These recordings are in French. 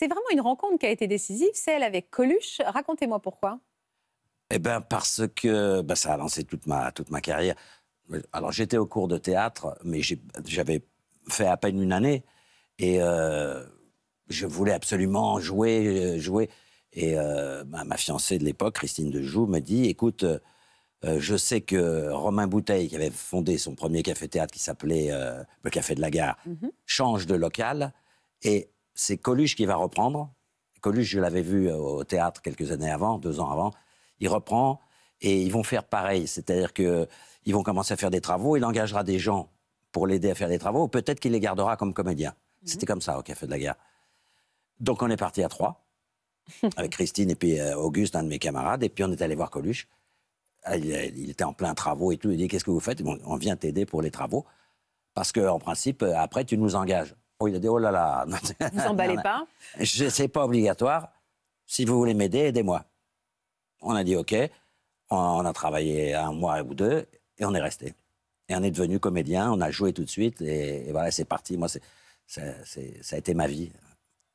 C'est vraiment une rencontre qui a été décisive, celle avec Coluche. Racontez-moi pourquoi. Eh bien, parce que ben, ça a lancé toute ma, toute ma carrière. Alors, j'étais au cours de théâtre, mais j'avais fait à peine une année. Et euh, je voulais absolument jouer, jouer. Et euh, ma fiancée de l'époque, Christine Dejoux, me dit Écoute, euh, je sais que Romain Bouteille, qui avait fondé son premier café-théâtre qui s'appelait le Café de la Gare, mhm. change de local. Et c'est Coluche qui va reprendre. Coluche, je l'avais vu euh, au théâtre quelques années avant, deux ans avant. Il reprend et ils vont faire pareil. C'est-à-dire qu'ils euh, vont commencer à faire des travaux. Il engagera des gens pour l'aider à faire des travaux. Peut-être qu'il les gardera comme comédiens. Mhm. C'était comme ça au Café de la Guerre. Donc on est parti à trois, avec Christine et puis euh, Auguste, un de mes camarades. Et puis on est allé voir Coluche. Ah, il, était en plein travaux et tout. Il dit Qu'est-ce que vous faites On vient t'aider pour les travaux. Parce qu'en principe, après, tu nous engages il a dit, oh là là. Vous emballez pas Ce n'est pas obligatoire. Si vous voulez m'aider, aidez-moi. On a dit, OK. On a travaillé un mois ou deux et on est resté. Et on est devenu comédien, on a joué tout de suite et, voilà, c'est parti. Moi, c'est, ça, a été ma vie.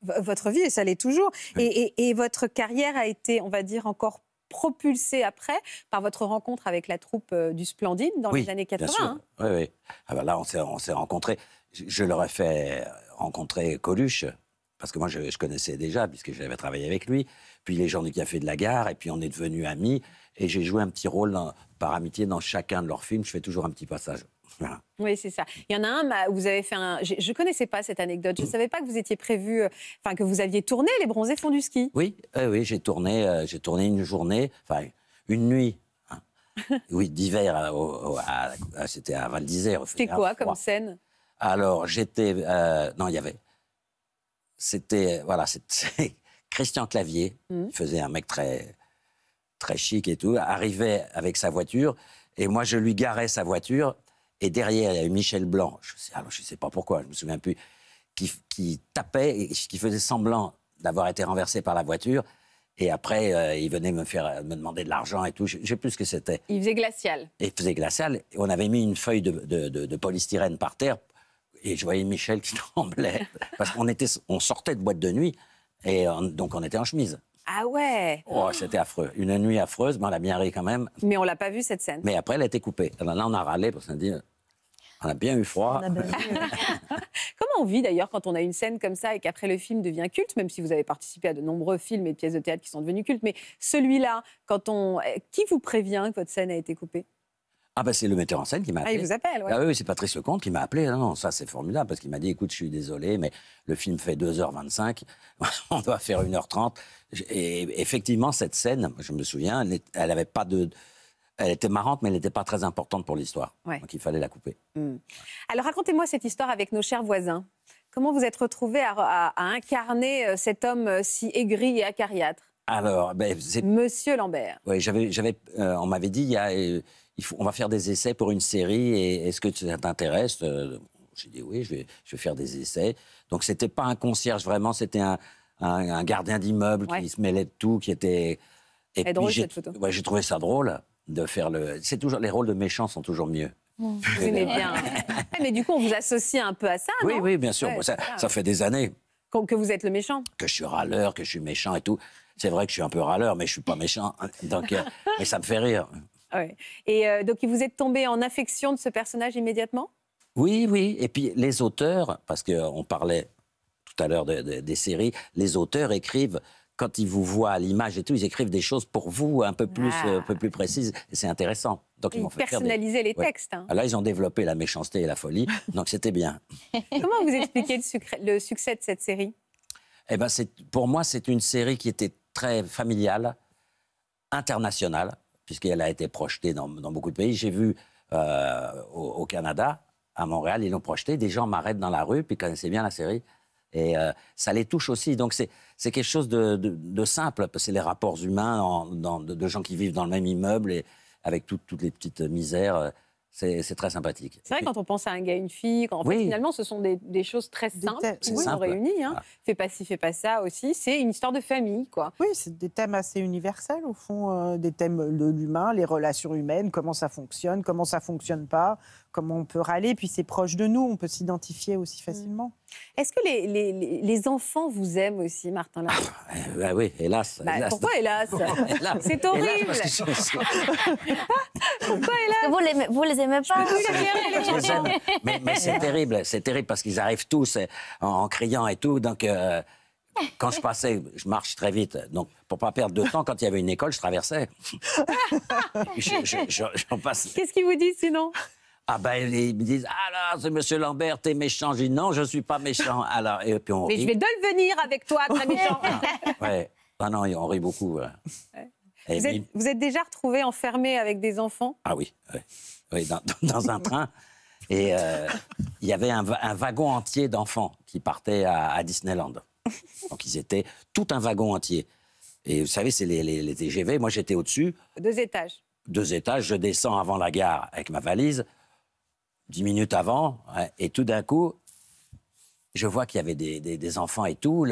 votre vie, et ça l'est toujours. Et, et, votre carrière a été, on va dire, encore propulsé après par votre rencontre avec la troupe euh, du Splendide dans les années 80. Bien sûr. Hein. oui, oui. Ah bah là, on s'est rencontrés. Je, je leur ai fait rencontrer Coluche parce que moi je, connaissais déjà, puisque j'avais travaillé avec lui, puis les gens du Café de la Gare, et puis on est devenus amis, et j'ai joué un petit rôle par amitié dans chacun de leurs films, je fais toujours un petit passage. Voilà. Oui, c'est ça. Il y en a un, vous avez fait un... Je ne connaissais pas cette anecdote, je ne mm. savais pas que vous étiez prévu, euh, enfin que vous aviez tourné Les Bronzés font du ski. Oui, euh, oui j'ai tourné, euh, j'ai tourné une journée, enfin une nuit. Hein. oui, d'hiver, c'était à Val d'Isère. C'était quoi comme scène Alors, j'étais... non, il y avait c'était euh, voilà, Christian Clavier, mm. faisait un mec très très chic et tout, arrivait avec sa voiture et moi je lui garais sa voiture et derrière il y avait Michel Blanc, je sais, alors je sais pas pourquoi, je me souviens plus, qui, tapait et qui faisait semblant d'avoir été renversé par la voiture. Et après, euh, il venait me faire me demander de l'argent et tout. Je ne sais plus ce que c'était. Il faisait glacial. Il faisait glacial. on avait mis une feuille de, de polystyrène par terre et je voyais Michel qui tremblait. parce qu'on était, on sortait de boîte de nuit, et euh, donc on était en chemise. Ah ouais oh, C'était affreux. Une nuit affreuse, mais on a bien ri quand même. Mais on l'a pas vu cette scène. Mais après, elle a été coupée. là, on a râlé parce qu'on a euh, on a bien eu froid. Comment on vit d'ailleurs quand on a une scène comme ça et qu'après le film devient culte, même si vous avez participé à de nombreux films et pièces de théâtre qui sont devenus cultes, mais celui-là, quand on... Eh, qui vous prévient que votre scène a été coupée ah ben c'est le metteur en scène qui m'a appelé. Ah, il vous appelle, Ah oui, c'est Patrice Lecomte qui m'a appelé. Non, ça c'est formidable parce qu'il m'a dit, écoute, je suis désolé, mais le film fait 2h25, on doit faire 1h30. Et effectivement, cette scène, je me souviens, elle n'avait pas de... Elle était marrante, mais elle n'était pas très importante pour l'histoire. Donc il fallait la couper. Hmm. Alors racontez-moi cette histoire avec nos chers voisins. Comment vous êtes retrouvé à, incarner euh, cet homme euh, si aigri et acariâtre alors, ben, Monsieur Lambert. Oui, euh, on m'avait dit, euh, on va faire des essais pour une série, et est-ce que ça t'intéresse euh, J'ai dit oui, je vais, faire des essais. Donc, c'était pas un concierge vraiment, c'était un, gardien d'immeuble qui se mêlait de tout, qui était. Et j'ai, trouvé ça drôle de faire le. C'est toujours les rôles de méchants sont toujours mieux. mais du coup, on vous associe un peu à ça, oui, Oui, bien sûr. ça, ça fait des années que vous êtes le méchant. Que je suis râleur, que je suis méchant et tout. C'est vrai que je suis un peu râleur, mais je suis pas méchant. Hein. Donc, euh, mais ça me fait rire. Et euh, donc, donc, vous êtes tombé en affection de ce personnage immédiatement Oui, oui. Et puis, les auteurs, parce qu'on euh, parlait tout à l'heure des séries, les auteurs écrivent quand ils vous voient à l'image et tout, ils écrivent des choses pour vous un peu plus, un peu ah. plus précises. C'est intéressant. Donc ils, ils personnalisé les textes. Hein. Là, ils ont développé la méchanceté et la folie, donc c'était bien. Comment vous expliquez le, succès de cette série eh ben, pour moi, c'est une série qui était très familiale, internationale, puisqu'elle a été projetée dans, beaucoup de pays. J'ai vu euh, au, Canada, à Montréal, ils l'ont projetée. Des gens m'arrêtent dans la rue, puis ils connaissaient bien la série. Et euh, ça les touche aussi. Donc c'est quelque chose de, simple. C'est les rapports humains de, gens qui vivent dans le même immeuble et avec toutes les petites misères. Euh, c'est très sympathique. C'est vrai, quand on pense à un gars et une fille, en fait, finalement, ce sont des, choses très simples qui oui. sont réunies. Hein. pas ci, fais pas ça aussi. C'est une histoire de famille, quoi. Oui, c'est des thèmes assez universels, au fond. Euh, des thèmes de l'humain, les relations humaines, comment ça fonctionne, comment ça fonctionne pas, comment on peut râler, puis c'est proche de nous, on peut s'identifier aussi facilement. Mm. Est-ce que les, enfants vous aiment aussi, Martin là ah, euh, bah Oui, bah, hélas, Pourquoi hélas, C'est horrible Pourquoi hélas vous, ne les aimez pas les Mais, c'est terrible, c'est terrible parce qu'ils arrivent tous euh, en, criant et tout, donc... Euh, quand je passais, je marche très vite, donc pour pas perdre de temps, quand il y avait une école, je traversais. Qu'est-ce qu'ils vous disent sinon ah ben, ils me disent, ah là, c'est monsieur Lambert, t'es méchant. Je dis, non, je suis pas méchant. Alors, et puis on Mais je vais devenir avec toi, très méchant. ouais. Ah non, on rit beaucoup. Vous, êtes, vous, êtes, déjà retrouvé enfermé avec des enfants Ah oui, dans, un train. Et euh, il y avait un, wagon entier d'enfants qui partaient à, Disneyland. Donc ils étaient tout un wagon entier. Et vous savez, c'est les, les, les TGV. Moi, j'étais au-dessus. Deux étages. Deux étages. Je descends avant la gare avec ma valise dix minutes avant, et tout d'un coup, je vois qu'il y avait des, enfants et tout.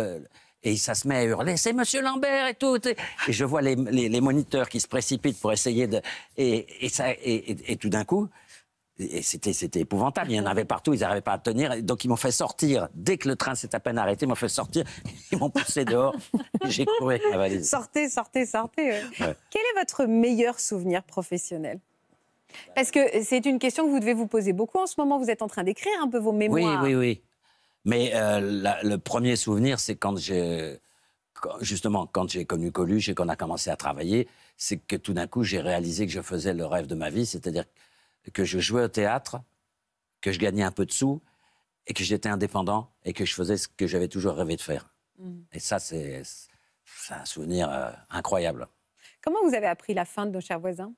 et ça se met à hurler, c'est Monsieur Lambert et tout. Et je vois les, moniteurs qui se précipitent pour essayer de. Et, ça, et, tout d'un coup, c'était épouvantable. Il y en avait partout, ils n'arrivaient pas à tenir. Donc ils m'ont fait sortir. Dès que le train s'est à peine arrêté, ils m'ont fait sortir. Ils m'ont poussé dehors. J'ai couru avec la valise. Sortez, sortez, sortez. Quel est votre meilleur souvenir professionnel parce que c'est une question que vous devez vous poser beaucoup en ce moment. Vous êtes en train d'écrire un peu vos mémoires. Oui, oui, oui. Mais euh, le premier souvenir, c'est quand j'ai. Justement, quand j'ai connu Coluche et qu'on a commencé à travailler, c'est que tout d'un coup, j'ai réalisé que je faisais le rêve de ma vie, c'est-à-dire que je jouais au théâtre, que je gagnais un peu de sous et que j'étais indépendant et que je faisais ce que j'avais toujours rêvé de faire. Mm. Et ça, c'est un souvenir euh, incroyable. Comment vous avez appris la fin de nos chers voisins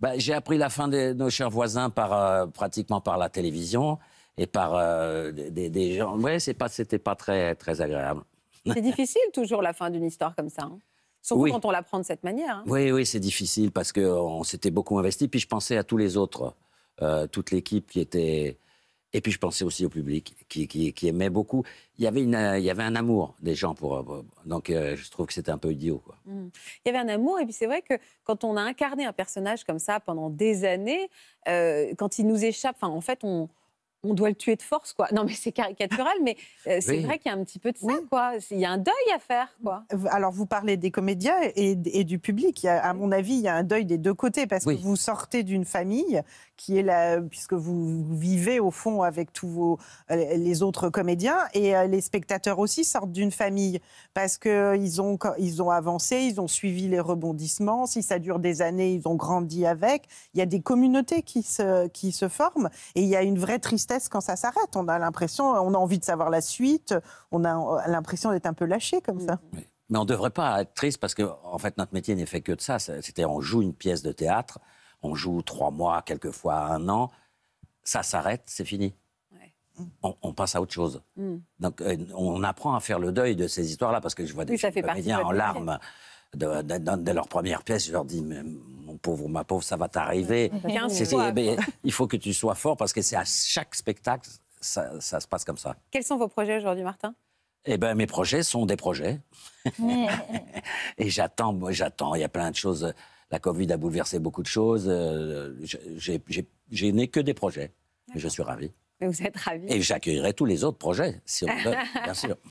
bah, j'ai appris la fin de nos chers voisins par, euh, pratiquement par la télévision et par euh, des, des, gens. Oui, ce n'était pas, très, très agréable. C'est difficile toujours la fin d'une histoire comme ça. Hein. Surtout quand on l'apprend de cette manière. Hein. Oui, oui, c'est difficile parce qu'on s'était beaucoup investi. Puis je pensais à tous les autres, euh, toute l'équipe qui était et puis je pensais aussi au public qui, aimait beaucoup. Euh, il y, avait un amour des gens pour. Euh, donc euh, je trouve que c'était un peu idiot. Mmh. Il y avait un amour, et puis c'est vrai que quand on a incarné un personnage comme ça pendant des années, quand il nous échappe, en fait, on, on doit le tuer de force, quoi. Non, mais c'est caricatural, mais euh, c'est vrai qu'il y a un petit peu de ça, quoi. Il y a un deuil à faire, quoi. Alors, vous parlez des comédiens et, du public. à mon avis, il y a un deuil des deux côtés, parce que vous sortez d'une famille qui est là, puisque vous vivez, au fond, avec tous vos, euh, les autres comédiens, et euh, les spectateurs aussi sortent d'une famille, parce qu'ils ont, ils ont avancé, ils ont suivi les rebondissements. Si ça dure des années, ils ont grandi avec. Il y a des communautés qui se, qui se forment, et il y a une vraie tristesse quand ça s'arrête. On a l'impression, on a envie de savoir la suite, on a euh, l'impression d'être un peu lâché comme ça. Mais, on devrait pas être triste parce que, en fait, notre métier n'est fait que de ça. c'était on joue une pièce de théâtre, on joue trois mois, quelquefois un an, ça s'arrête, c'est fini. On, passe à autre chose. Mm. Donc, euh, on apprend à faire le deuil de ces histoires-là, parce que je vois des comédiens en larmes de, de, leur première pièce. Je leur dis, mais ma pauvre, ça va t'arriver. il faut que tu sois fort parce que c'est à chaque spectacle, ça, ça se passe comme ça. Quels sont vos projets aujourd'hui, Martin eh ben, mes projets sont des projets. et j'attends, moi, j'attends. Il y a plein de choses. La Covid a bouleversé beaucoup de choses. Euh, j'ai je n'ai que des projets. Je suis ravi. vous êtes ravi. Et j'accueillerai tous les autres projets, si on veut, bien sûr.